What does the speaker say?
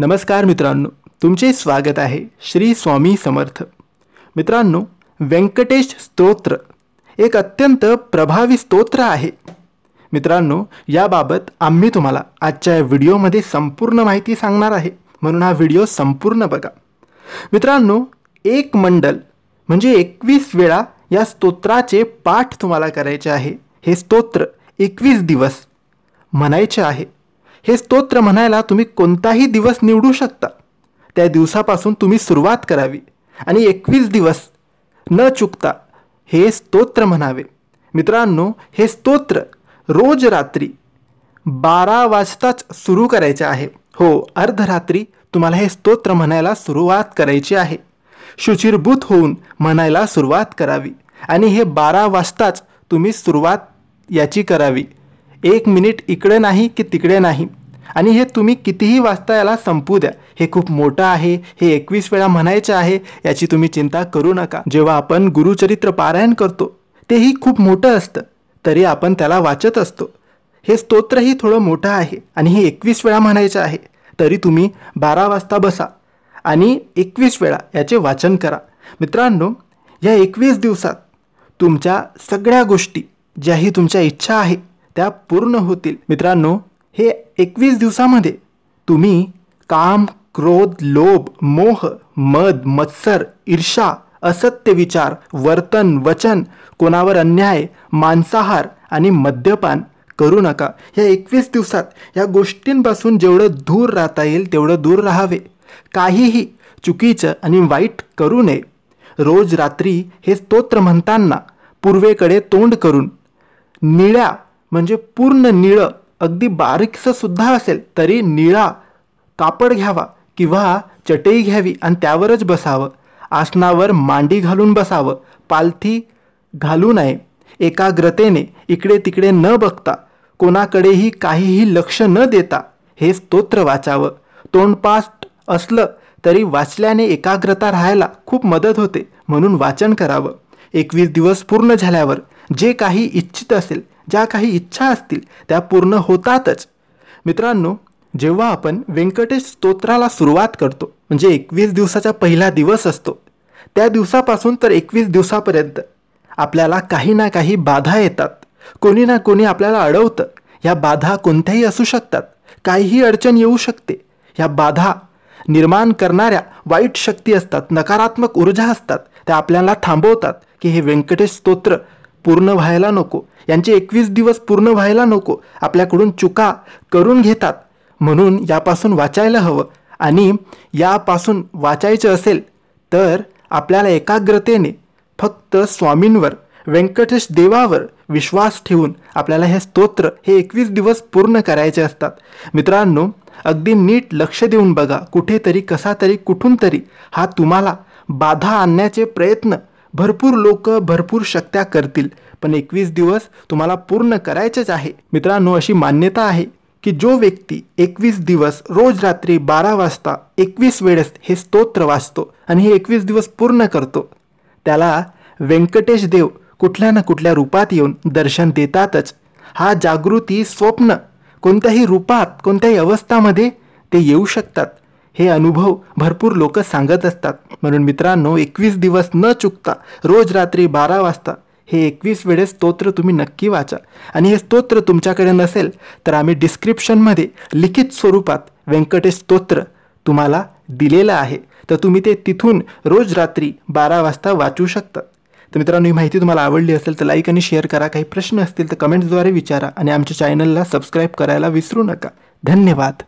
नमस्कार मित्रांनो तुमचे स्वागत आहे श्री स्वामी समर्थ मित्रांनो व्यंकटेश स्तोत्र एक अत्यंत प्रभावी स्तोत्र आहे मित्रांनो याबाबत आम्ही तुम्हाला आजच्या या व्हिडिओमध्ये संपूर्ण माहिती सांगणार आहे म्हणून हा व्हिडिओ संपूर्ण बघा मित्रांनो एक मंडल म्हणजे एकवीस वेळा या स्तोत्राचे पाठ तुम्हाला करायचे आहे हे स्तोत्र एकवीस दिवस म्हणायचे आहे हे स्तोत्र म्हणायला तुम्ही कोणताही दिवस निवडू शकता त्या दिवसापासून तुम्ही सुरुवात करावी आणि एकवीस दिवस न चुकता हे स्तोत्र म्हणावे मित्रांनो हे स्तोत्र रोज रात्री बारा वाजताच सुरू करायचे आहे हो अर्धरात्री तुम्हाला हे स्तोत्र म्हणायला सुरुवात करायची आहे शुचिरभूत होऊन म्हणायला सुरुवात करावी आणि हे बारा वाजताच तुम्ही सुरुवात याची करावी एक मिनिट इकडे नाही की तिकडे नाही आणि हे तुम्ही कितीही वाजता याला संपू द्या हे खूप मोठं आहे हे एकवीस वेळा म्हणायचं आहे याची तुम्ही चिंता करू नका जेव्हा आपण गुरुचरित्र पारायण करतो तेही खूप मोठं असतं तरी आपण त्याला वाचत असतो हे स्तोत्रही थोडं मोठं आहे आणि हे एकवीस वेळा म्हणायचं आहे तरी तुम्ही बारा वाजता बसा आणि एकवीस वेळा याचे वाचन करा मित्रांनो या एकवीस दिवसात तुमच्या सगळ्या गोष्टी ज्याही तुमच्या इच्छा आहे त्या पूर्ण होतील मित्रांनो हे एकवीस दिवसामध्ये तुम्ही काम क्रोध लोभ मोह मद मत्सर ईर्षा असत्य विचार वर्तन वचन कोणावर अन्याय मांसाहार आणि मद्यपान करू नका या एकवीस दिवसात या गोष्टींपासून जेवढं दूर राहता येईल तेवढं दूर राहावे काहीही चुकीचं आणि वाईट करू नये रोज रात्री हे स्तोत्र म्हणताना पूर्वेकडे तोंड करून निळ्या म्हणजे पूर्ण निळं अगदी बारीकसं सुद्धा असेल तरी निळा कापड घ्यावा किंवा चटई घ्यावी आणि त्यावरच बसावं आसनावर मांडी घालून बसावं पालथी घालू नये एकाग्रतेने इकडे तिकडे न बघता कोणाकडेही काहीही लक्ष न देता हे स्तोत्र वाचावं तोंडपास्ट असलं तरी वाचल्याने एकाग्रता राहायला खूप मदत होते म्हणून वाचन करावं एकवीस दिवस पूर्ण झाल्यावर जे काही इच्छित असेल ज्या काही इच्छा असतील त्या पूर्ण होतातच मित्रांनो जेव्हा आपण व्यंकटेश स्तोत्राला सुरुवात करतो म्हणजे एकवीस दिवसाचा पहिला दिवस असतो त्या दिवसापासून तर एकवीस दिवसापर्यंत आपल्याला काही ना काही बाधा येतात कोणी ना कोणी आपल्याला अडवतं ह्या बाधा कोणत्याही असू शकतात काहीही अडचण येऊ शकते ह्या बाधा निर्माण करणाऱ्या वाईट शक्ती असतात नकारात्मक ऊर्जा असतात त्या आपल्याला थांबवतात की हे व्यंकटेश स्तोत्र पूर्ण व्हायला नको यांचे एकवीस दिवस पूर्ण व्हायला नको आपल्याकडून चुका करून घेतात म्हणून यापासून वाचायला हवं आणि यापासून वाचायचं असेल तर आपल्याला एकाग्रतेने फक्त स्वामींवर व्यंकटेश देवावर विश्वास ठेवून आपल्याला हे स्तोत्र हे एकवीस दिवस पूर्ण करायचे असतात मित्रांनो अगदी नीट लक्ष देऊन बघा कुठेतरी कसा तरी कुठून तरी हा तुम्हाला बाधा आणण्याचे प्रयत्न भरपूर लोक भरपूर शक्त्या करतील पण एकवीस दिवस तुम्हाला पूर्ण करायचेच आहे मित्रांनो अशी मान्यता आहे की जो व्यक्ती एकवीस दिवस रोज रात्री बारा वाजता एकवीस वेळेस हे स्तोत्र वाचतो आणि हे एकवीस दिवस पूर्ण करतो त्याला व्यंकटेश देव कुठल्या ना कुठल्या रूपात येऊन दर्शन देतातच हा जागृती स्वप्न कोणत्याही रूपात कोणत्याही अवस्थामध्ये ते येऊ शकतात हे अनुभव भरपूर लोक सांगत असतात म्हणून मित्रांनो एकवीस दिवस न चुकता रोज रात्री बारा वाजता हे एकवीस वेळेस स्तोत्र तुम्ही नक्की वाचा आणि हे स्तोत्र तुमच्याकडे नसेल तर आम्ही डिस्क्रिप्शनमध्ये लिखित स्वरूपात व्यंकटेश स्तोत्र तुम्हाला दिलेलं आहे तर तुम्ही ते तिथून रोज रात्री बारा वाजता वाचू शकता तर मित्रांनो ही माहिती तुम्हाला आवडली असेल तर लाईक आणि शेअर करा काही प्रश्न असतील तर कमेंट्सद्वारे विचारा आणि आमच्या चॅनलला सबस्क्राईब करायला विसरू नका धन्यवाद